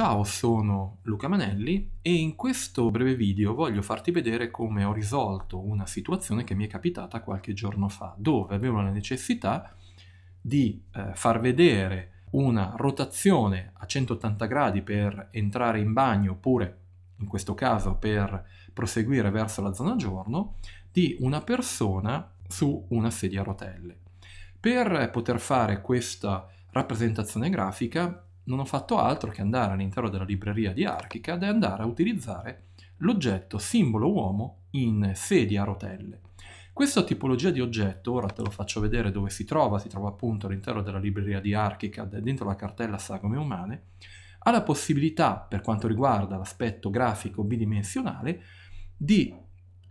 Ciao, sono Luca Manelli e in questo breve video voglio farti vedere come ho risolto una situazione che mi è capitata qualche giorno fa, dove avevo la necessità di eh, far vedere una rotazione a 180 gradi per entrare in bagno oppure in questo caso per proseguire verso la zona giorno di una persona su una sedia a rotelle. Per poter fare questa rappresentazione grafica non ho fatto altro che andare all'interno della libreria di Archicad e andare a utilizzare l'oggetto simbolo uomo in sedia a rotelle. Questa tipologia di oggetto, ora te lo faccio vedere dove si trova, si trova appunto all'interno della libreria di Archicad, dentro la cartella sagome umane, ha la possibilità, per quanto riguarda l'aspetto grafico bidimensionale, di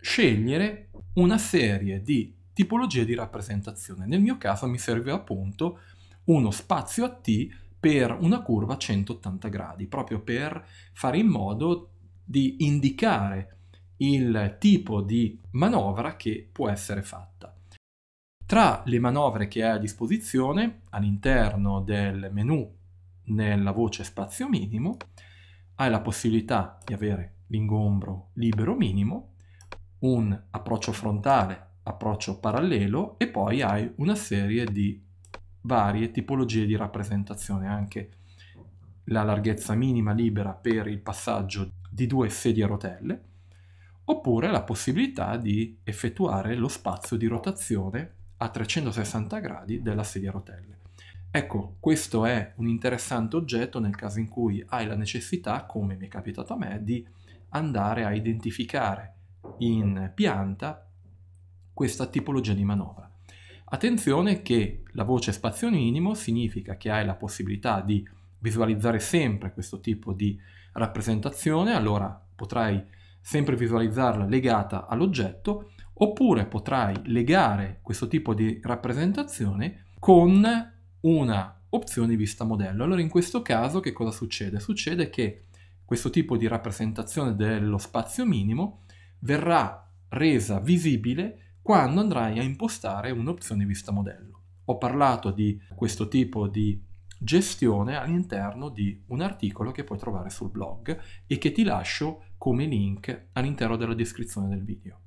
scegliere una serie di tipologie di rappresentazione. Nel mio caso mi serve appunto uno spazio a T per una curva a 180 gradi, proprio per fare in modo di indicare il tipo di manovra che può essere fatta. Tra le manovre che hai a disposizione, all'interno del menu nella voce spazio minimo, hai la possibilità di avere l'ingombro libero minimo, un approccio frontale, approccio parallelo e poi hai una serie di varie tipologie di rappresentazione, anche la larghezza minima libera per il passaggio di due sedie a rotelle, oppure la possibilità di effettuare lo spazio di rotazione a 360 gradi della sedia a rotelle. Ecco, questo è un interessante oggetto nel caso in cui hai la necessità, come mi è capitato a me, di andare a identificare in pianta questa tipologia di manovra. Attenzione che la voce spazio minimo significa che hai la possibilità di visualizzare sempre questo tipo di rappresentazione, allora potrai sempre visualizzarla legata all'oggetto, oppure potrai legare questo tipo di rappresentazione con una opzione vista modello. Allora in questo caso che cosa succede? Succede che questo tipo di rappresentazione dello spazio minimo verrà resa visibile quando andrai a impostare un'opzione vista modello. Ho parlato di questo tipo di gestione all'interno di un articolo che puoi trovare sul blog e che ti lascio come link all'interno della descrizione del video.